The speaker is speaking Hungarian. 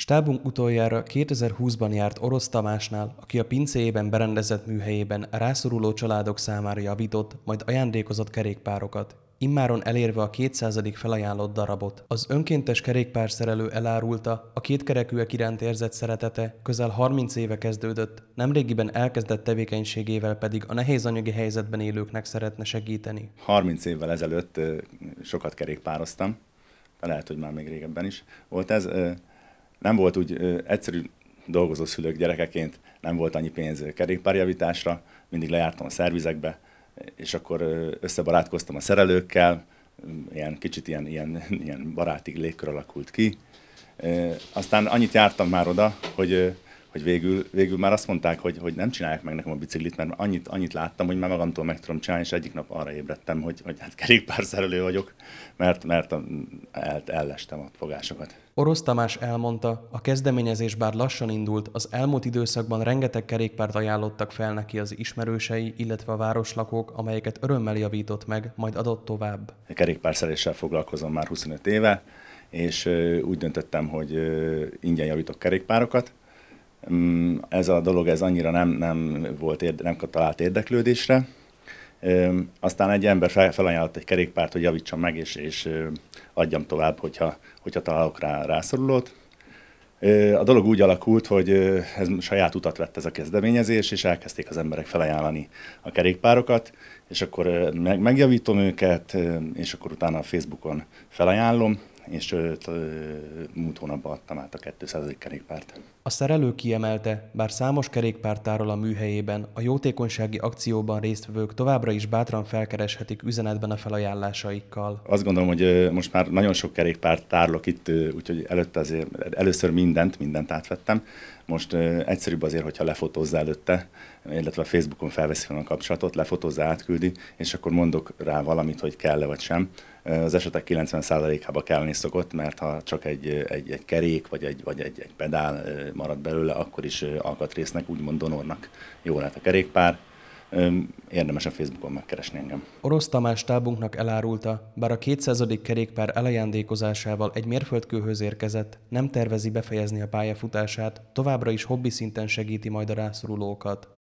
Stábunk utoljára 2020-ban járt Orosz Tamásnál, aki a pincéjében berendezett műhelyében rászoruló családok számára javított, majd ajándékozott kerékpárokat, immáron elérve a 200. felajánlott darabot. Az önkéntes kerékpárszerelő elárulta, a kétkerekűek iránt érzett szeretete közel 30 éve kezdődött, nemrégiben elkezdett tevékenységével pedig a nehéz anyagi helyzetben élőknek szeretne segíteni. 30 évvel ezelőtt sokat kerékpároztam, lehet, hogy már még régebben is volt ez nem volt úgy egyszerű dolgozó szülők gyerekeként, nem volt annyi pénz kerékpárjavításra, mindig lejártam a szervizekbe, és akkor összebarátkoztam a szerelőkkel, ilyen kicsit ilyen, ilyen, ilyen baráti légkör alakult ki. Aztán annyit jártam már oda, hogy hogy végül, végül már azt mondták, hogy, hogy nem csinálják meg nekem a biciklit, mert annyit, annyit láttam, hogy már magamtól meg tudom csinálni, és egyik nap arra ébredtem, hogy, hogy hát kerékpárszerelő vagyok, mert, mert el, ellestem a fogásokat. Orosz Tamás elmondta, a kezdeményezés bár lassan indult, az elmúlt időszakban rengeteg kerékpárt ajánlottak fel neki az ismerősei, illetve a városlakók, amelyeket örömmel javított meg, majd adott tovább. A kerékpárszereléssel foglalkozom már 25 éve, és úgy döntöttem, hogy ingyen javítok kerékpárokat, ez a dolog ez annyira nem, nem, volt érde, nem talált érdeklődésre. Aztán egy ember felajánlott egy kerékpárt, hogy javítsam meg, és, és adjam tovább, hogyha, hogyha találok rá rászorulót. A dolog úgy alakult, hogy ez saját utat vett ez a kezdeményezés, és elkezdték az emberek felajánlani a kerékpárokat, és akkor meg, megjavítom őket, és akkor utána a Facebookon felajánlom, és múlt hónapban adtam át a 200. kerékpárt. A szerelő kiemelte, bár számos tárol a műhelyében, a jótékonysági akcióban résztvevők továbbra is bátran felkereshetik üzenetben a felajánlásaikkal. Azt gondolom, hogy most már nagyon sok kerékpárt tárlok itt, úgyhogy előtte azért először mindent, mindent átvettem. Most egyszerűbb azért, hogyha lefotózza előtte, illetve a Facebookon felveszi fel a kapcsolatot, lefotózza, átküldi, és akkor mondok rá valamit, hogy kell-e vagy sem az esetek 90%-ába kellni szokott, mert ha csak egy, egy, egy kerék vagy egy, vagy egy, egy pedál marad belőle, akkor is alkatrésznek, úgymond donornak jó lehet a kerékpár. Érdemes a Facebookon megkeresni engem. Orosz Tamás tábunknak elárulta, bár a 200. kerékpár elajándékozásával egy mérföldkőhöz érkezett, nem tervezi befejezni a pályafutását, továbbra is hobbi szinten segíti majd a rászorulókat.